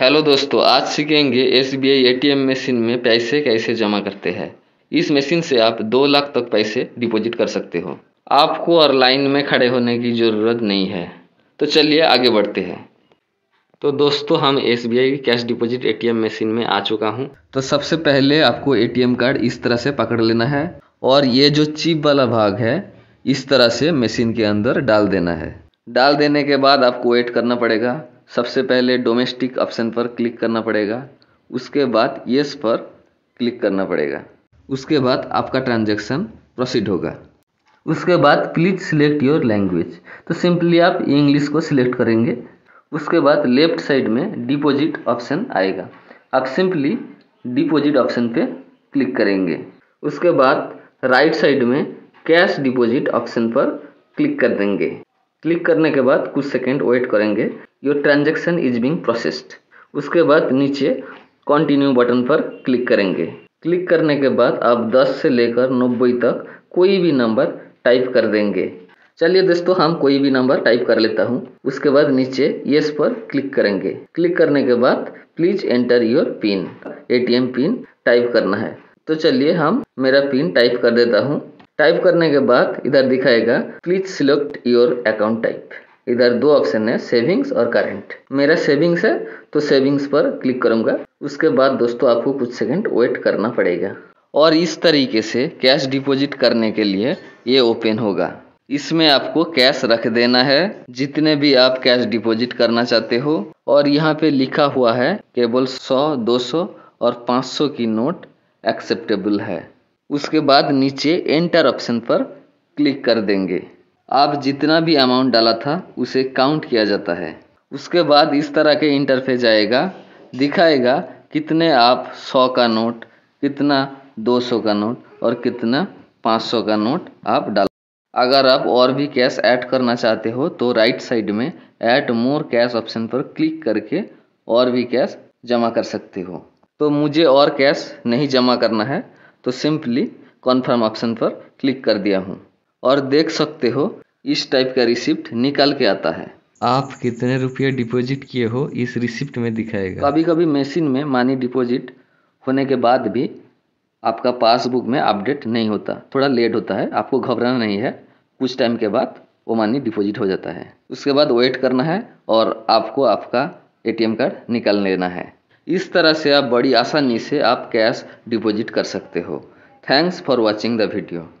hello दोस्तों आज सीखेंगे S B I A T M machine में पैसे कैसे जमा करते हैं इस मशीन से आप दो लाख तक पैसे डिपॉजिट कर सकते हो आपको और लाइन में खड़े होने की ज़रूरत नहीं है तो चलिए आगे बढ़ते हैं तो दोस्तों हम S B I cash deposit A T M machine में आ चुका हूँ तो सबसे पहले आपको ए टी एम कार्ड इस तरह से पकड़ लेना है और ये जो चिप वाला भाग है इस तरह से मशीन के अंदर डाल देना है डाल देने के बाद आपको वेट करना पड़ेगा सबसे पहले डोमेस्टिक ऑप्शन पर क्लिक करना पड़ेगा उसके बाद यस पर क्लिक करना पड़ेगा उसके बाद आपका ट्रांजैक्शन प्रोसीड होगा उसके बाद प्लीज सिलेक्ट योर लैंग्वेज तो सिंपली आप इंग्लिश को सिलेक्ट करेंगे उसके बाद लेफ्ट साइड में डिपॉजिट ऑप्शन आएगा आप सिंपली डिपॉजिट ऑप्शन पे क्लिक करेंगे उसके बाद राइट साइड में कैश डिपॉजिट ऑप्शन पर क्लिक कर देंगे क्लिक करने के बाद कुछ सेकेंड वेट करेंगे your transaction is being processed उसके बाद नीचे कंटिन्यू बटन पर क्लिक करेंगे क्लिक करने के बाद आप 10 से लेकर 90 तक कोई भी नंबर टाइप कर देंगे चलिए दोस्तों हम कोई भी नंबर टाइप कर लेता हूँ उसके बाद नीचे यस पर क्लिक करेंगे क्लिक करने के बाद please enter your pin ATM pin type करना है तो चलिए हम मेरा पिन टाइप कर देता हूँ टाइप करने के बाद इधर दिखाएगा please select your account type इधर दो ऑप्शन है सेविंग्स और करंट मेरा सेविंग्स है तो सेविंग्स पर क्लिक करूंगा उसके बाद दोस्तों आपको कुछ सेकंड वेट करना पड़ेगा और इस तरीके से कैश डिपॉजिट करने के लिए ये ओपन होगा इसमें आपको कैश रख देना है जितने भी आप कैश डिपॉजिट करना चाहते हो और यहाँ पे लिखा हुआ है केवल 100, 200 और 500 की नोट एक्सेप्टेबल है उसके बाद नीचे एंटर ऑप्शन पर क्लिक कर देंगे आप जितना भी अमाउंट डाला था उसे काउंट किया जाता है उसके बाद इस तरह के इंटरफेस आएगा दिखाएगा कितने आप 100 का नोट कितना 200 का नोट और कितना 500 का नोट आप डाल अगर आप और भी कैश ऐड करना चाहते हो तो राइट साइड में ऐड मोर कैश ऑप्शन पर क्लिक करके और भी कैश जमा कर सकते हो तो मुझे और कैश नहीं जमा करना है तो सिंपली कॉन्फर्म ऑप्शन पर क्लिक कर दिया हूँ और देख सकते हो इस टाइप का रिसिप्ट निकाल के आता है आप कितने रुपये डिपॉजिट किए हो इस रिसिप्ट में दिखाएगा कभी कभी मशीन में मानी डिपॉजिट होने के बाद भी आपका पासबुक में अपडेट नहीं होता थोड़ा लेट होता है आपको घबराना नहीं है कुछ टाइम के बाद वो मानी डिपॉजिट हो जाता है उसके बाद वेट करना है और आपको आपका एटीएम कार्ड निकाल लेना है इस तरह से आप बड़ी आसानी से आप कैश डिपॉजिट कर सकते हो thanks for watching the video